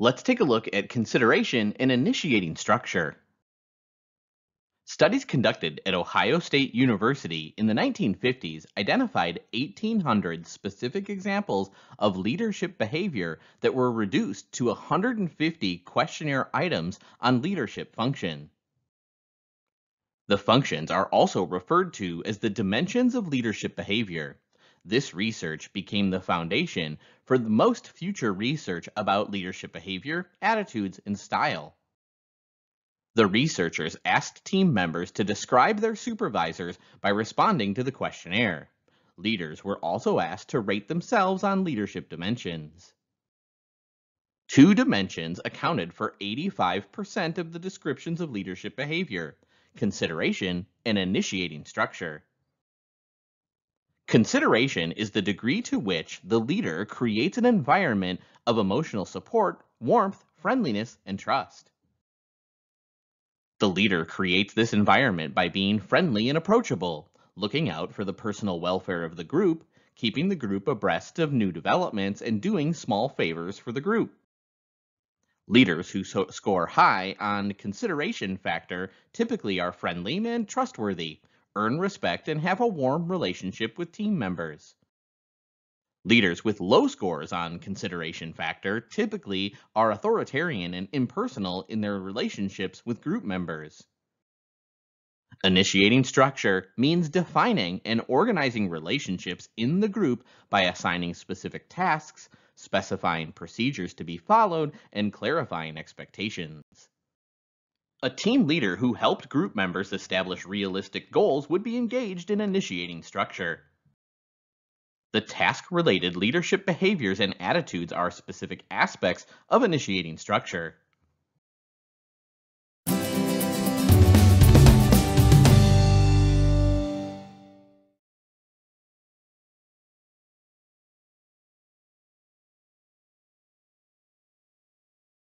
let's take a look at consideration and initiating structure. Studies conducted at Ohio State University in the 1950s identified 1,800 specific examples of leadership behavior that were reduced to 150 questionnaire items on leadership function. The functions are also referred to as the dimensions of leadership behavior. This research became the foundation for the most future research about leadership behavior, attitudes, and style. The researchers asked team members to describe their supervisors by responding to the questionnaire. Leaders were also asked to rate themselves on leadership dimensions. Two dimensions accounted for 85% of the descriptions of leadership behavior, consideration, and initiating structure. Consideration is the degree to which the leader creates an environment of emotional support, warmth, friendliness, and trust. The leader creates this environment by being friendly and approachable, looking out for the personal welfare of the group, keeping the group abreast of new developments, and doing small favors for the group. Leaders who so score high on consideration factor typically are friendly and trustworthy, earn respect, and have a warm relationship with team members. Leaders with low scores on consideration factor typically are authoritarian and impersonal in their relationships with group members. Initiating structure means defining and organizing relationships in the group by assigning specific tasks, specifying procedures to be followed, and clarifying expectations. A team leader who helped group members establish realistic goals would be engaged in initiating structure. The task related leadership behaviors and attitudes are specific aspects of initiating structure.